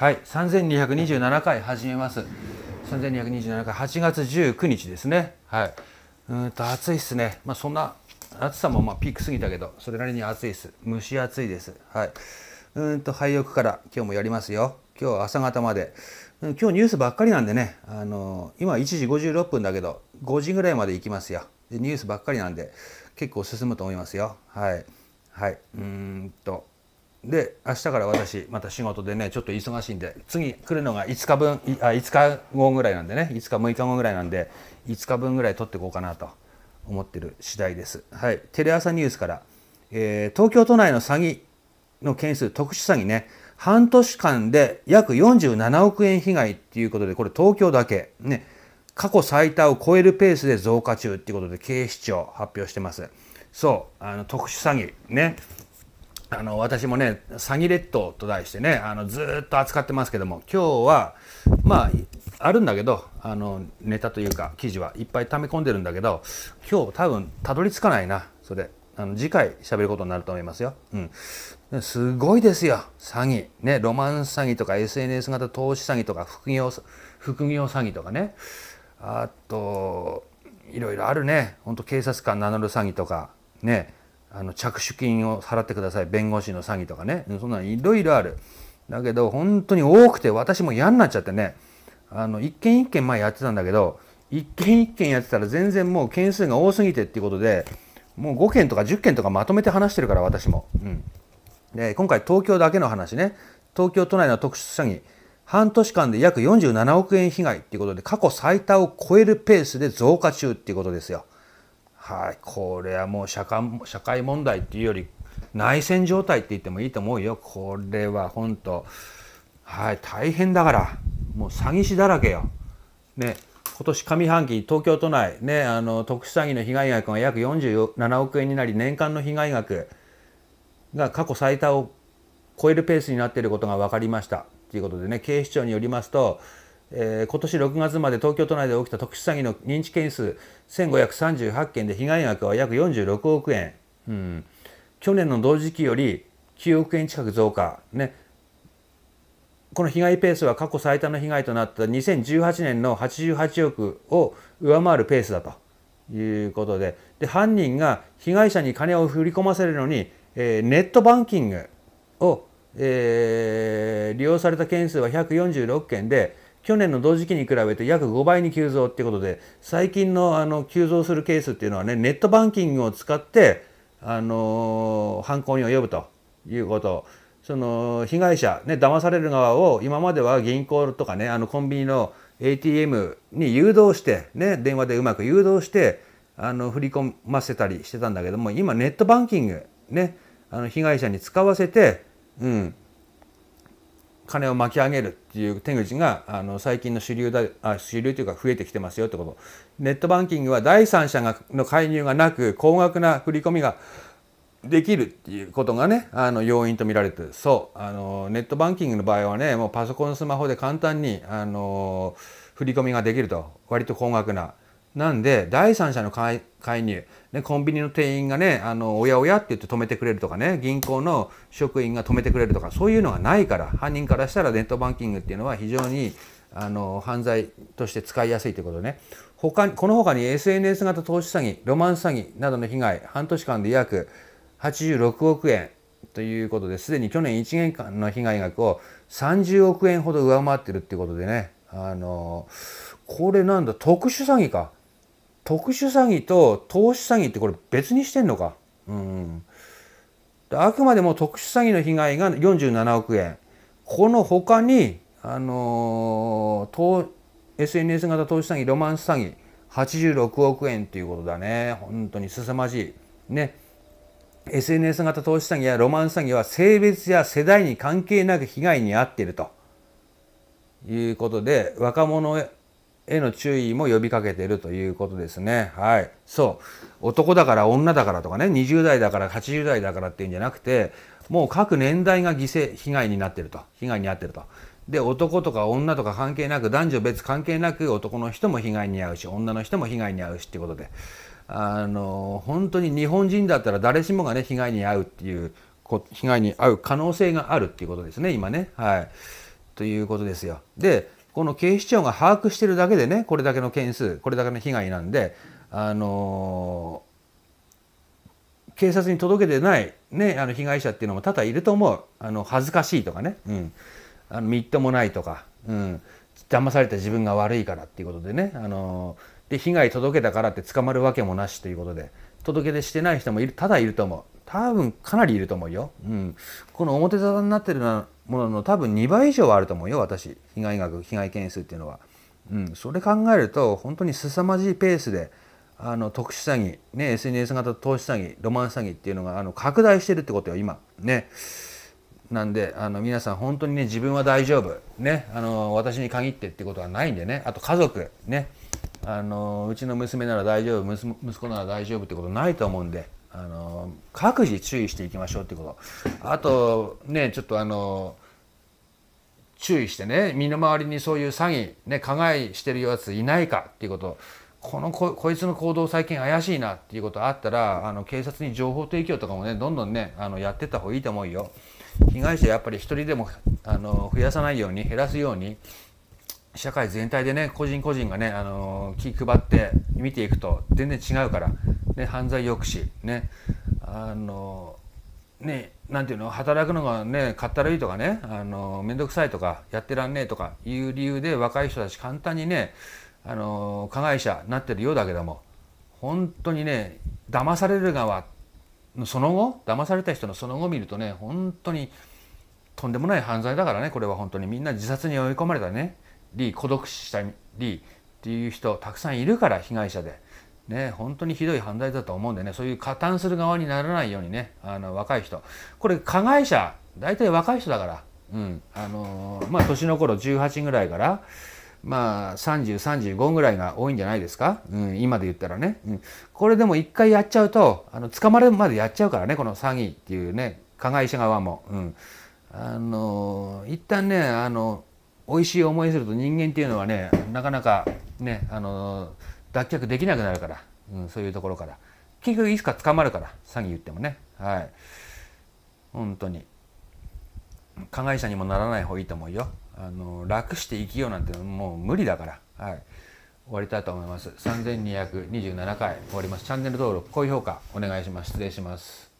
はい3227回始めます3227回8月19日ですねはいうんと暑いっすねまあそんな暑さもまあピーク過ぎたけどそれなりに暑いっす蒸し暑いですはいうんと廃屋から今日もやりますよ今日朝方まで今日ニュースばっかりなんでねあのー、今1時56分だけど5時ぐらいまで行きますよニュースばっかりなんで結構進むと思いますよはいはいうんとで明日から私また仕事でねちょっと忙しいんで次来るのが5日分あ5日後ぐらいなんでね5日6日後ぐらいなんで5日分ぐらい取っていこうかなと思ってる次第です。はい、テレ朝ニュースから、えー、東京都内の詐欺の件数特殊詐欺ね半年間で約47億円被害っていうことでこれ東京だけね過去最多を超えるペースで増加中っていうことで警視庁発表してます。そうあの特殊詐欺ねあの私もね「詐欺列島」と題してねあのずっと扱ってますけども今日はまああるんだけどあのネタというか記事はいっぱい溜め込んでるんだけど今日多分たどり着かないなそれあの次回喋ることになると思いますよ。うん、すごいですよ詐欺、ね、ロマン詐欺とか SNS 型投資詐欺とか副業副業詐欺とかねあといろいろあるねほんと警察官名乗る詐欺とかねあの着手金を払ってください弁護士の詐欺とかねそんなんいろいろあるだけど本当に多くて私も嫌になっちゃってねあの一件一件前やってたんだけど一件一件やってたら全然もう件数が多すぎてっていうことでもう5件とか10件とかまとめて話してるから私も、うん、で今回東京だけの話ね東京都内の特殊詐欺半年間で約47億円被害っていうことで過去最多を超えるペースで増加中っていうことですよ。はい、これはもう社会社会問題っていうより内戦状態って言ってもいいと思うよこれは本当はい大変だからもう詐欺師だらけよ。ね今年上半期東京都内、ね、あの特殊詐欺の被害額が約47億円になり年間の被害額が過去最多を超えるペースになっていることが分かりましたということでね警視庁によりますとえー、今年6月まで東京都内で起きた特殊詐欺の認知件数1538件で被害額は約46億円、うん、去年の同時期より9億円近く増加、ね、この被害ペースは過去最多の被害となった2018年の88億を上回るペースだということでで犯人が被害者に金を振り込ませるのに、えー、ネットバンキングを、えー、利用された件数は146件で去年の同時期に比べて約5倍に急増っていうことで最近のあの急増するケースっていうのはねネットバンキングを使ってあの犯行に及ぶということその被害者ね騙される側を今までは銀行とかねあのコンビニの ATM に誘導してね電話でうまく誘導してあの振り込ませたりしてたんだけども今ネットバンキングねあの被害者に使わせてうん金を巻き上げるっていう手口があの最近の主流だあ主流というか増えてきてますよってことネットバンキングは第三者がの介入がなく高額な振り込みができるっていうことがねあの要因と見られてそうあのネットバンキングの場合はねもうパソコンスマホで簡単にあの振り込みができると割と高額ななんで第三者の介入、ね、コンビニの店員がねあのおやおやって言って止めてくれるとかね銀行の職員が止めてくれるとかそういうのがないから犯人からしたらネットバンキングっていうのは非常にあの犯罪として使いやすいということね他この他に SNS 型投資詐欺ロマンス詐欺などの被害半年間で約86億円ということですでに去年1年間の被害額を30億円ほど上回ってるっていうことでねあのこれなんだ特殊詐欺か特殊詐欺と投資詐欺ってこれ別にしてんのか。うん。あくまでも特殊詐欺の被害が47億円。この他に、あのー、SNS 型投資詐欺、ロマンス詐欺、86億円ということだね。本当に凄まじい。ね。SNS 型投資詐欺やロマンス詐欺は性別や世代に関係なく被害に遭っているということで若者への注意も呼びかけているということですね。はい。そう。男だから女だからとかね、20代だから80代だからっていうんじゃなくて、もう各年代が犠牲、被害になってると。被害に遭ってると。で、男とか女とか関係なく、男女別関係なく、男の人も被害に遭うし、女の人も被害に遭うしっていうことで、あの、本当に日本人だったら誰しもがね、被害に遭うっていう、被害に遭う可能性があるっていうことですね、今ね。はい。ということですよ。で、この警視庁が把握してるだけでねこれだけの件数これだけの被害なんで、あのー、警察に届けてない、ね、あの被害者っていうのも多々いると思うあの恥ずかしいとかね、うん、あのみっともないとか、うん、騙された自分が悪いからっていうことでね、あのー、で被害届けたからって捕まるわけもなしということで届け出してない人もいるただいると思う。多分かなりいると思うよ、うん、この表沙汰になってるものの多分2倍以上はあると思うよ私被害額被害件数っていうのは、うん、それ考えると本当に凄まじいペースであの特殊詐欺、ね、SNS 型投資詐欺ロマンス詐欺っていうのがあの拡大してるってことよ今ねなんであの皆さん本当にね自分は大丈夫ねあの私に限ってってことはないんでねあと家族ねあのうちの娘なら大丈夫息子なら大丈夫ってことないと思うんであの各自注意していきましょうってことあとねちょっとあの注意してね身の回りにそういう詐欺、ね、加害してるやついないかっていうことこのここいつの行動最近怪しいなっていうことあったらあの警察に情報提供とかもねどんどんねあのやってった方がいいと思うよ。被害者やっぱり一人でもあの増やさないように減らすように社会全体でね個人個人がねあの気配って見ていくと全然違うからね、犯罪抑止ねあのねなんていうの働くのがねかったるいとかねあの面倒くさいとかやってらんねえとかいう理由で若い人たち簡単にねあの加害者になってるようだけども本当にね騙される側のその後騙された人のその後見るとね本当にとんでもない犯罪だからねこれは本当にみんな自殺に追い込まれたねー孤独死したりっていう人たくさんいるから被害者で。ね、本当にひどい犯罪だと思うんでねそういう加担する側にならないようにねあの若い人これ加害者大体若い人だから、うんあのー、まあ、年の頃18ぐらいから、まあ、3035ぐらいが多いんじゃないですか、うん、今で言ったらね、うん、これでも一回やっちゃうとあの捕まるまでやっちゃうからねこの詐欺っていうね加害者側も、うん、あのー、一旦ねあの美味しい思いすると人間っていうのはねなかなかねあのー脱却できなくなるから、うん、そういうところから結局いつか捕まるから詐欺言ってもねはい本当に加害者にもならない方がいいと思うよあの楽して生きようなんてもう無理だからはい終わりたいと思います3227回終わりますチャンネル登録高評価お願いします失礼します